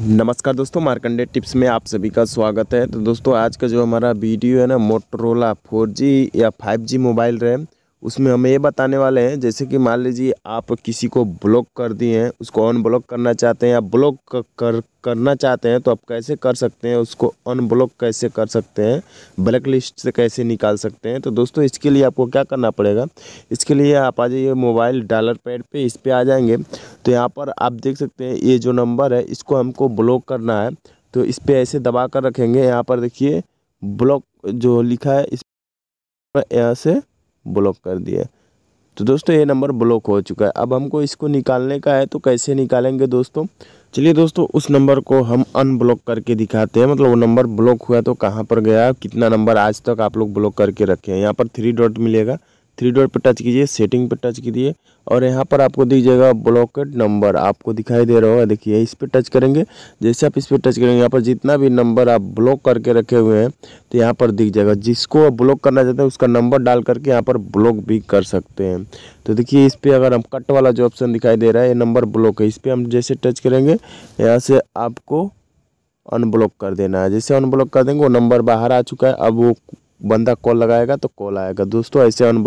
नमस्कार दोस्तों मार्कंडे टिप्स में आप सभी का स्वागत है तो दोस्तों आज का जो हमारा वीडियो है ना मोटरोला 4G या 5G मोबाइल रैम उसमें हम ये बताने वाले हैं जैसे कि मान लीजिए आप किसी को ब्लॉक कर दिए हैं उसको अनब्लॉक करना चाहते हैं या ब्लॉक कर, कर करना चाहते हैं तो आप कैसे कर सकते हैं उसको अनब्लॉक कैसे कर सकते हैं ब्लैक लिस्ट से कैसे निकाल सकते हैं तो दोस्तों इसके लिए आपको क्या करना पड़ेगा इसके लिए आप आ जाइए मोबाइल डालर पैड पर इस पर आ जाएंगे तो यहाँ पर आप देख सकते हैं ये जो नंबर है इसको हमको ब्लॉक करना है तो इस पर ऐसे दबा कर रखेंगे यहाँ पर देखिए ब्लॉक जो लिखा है इस यहाँ से ब्लॉक कर दिया तो दोस्तों ये नंबर ब्लॉक हो चुका है अब हमको इसको निकालने का है तो कैसे निकालेंगे दोस्तों चलिए दोस्तों उस नंबर को हम अनब्लॉक करके दिखाते हैं मतलब वो नंबर ब्लॉक हुआ तो कहाँ पर गया कितना नंबर आज तक आप लोग ब्लॉक करके रखे हैं यहाँ पर थ्री डॉट मिलेगा थ्री डॉट पर टच कीजिए सेटिंग पर टच कीजिए और यहाँ पर आपको दिख जाएगा ब्लॉकेट नंबर आपको दिखाई दे रहा होगा देखिए इस पर टच करेंगे जैसे आप इस पर टच करेंगे यहाँ पर जितना भी नंबर आप ब्लॉक करके रखे हुए हैं तो यहाँ पर दिख जाएगा जिसको आप ब्लॉक करना चाहते हैं उसका नंबर डाल करके यहाँ पर ब्लॉक भी कर सकते हैं तो देखिए इस पर अगर हम कट वाला जो ऑप्शन दिखाई दे रहा है ये नंबर ब्लॉक है इस पर हम जैसे टच करेंगे यहाँ से आपको अनब्लॉक कर देना है जैसे अनब्लॉक कर देंगे वो नंबर बाहर आ चुका है अब वो बंदा कॉल लगाएगा तो कॉल आएगा दोस्तों ऐसे अनब्लॉक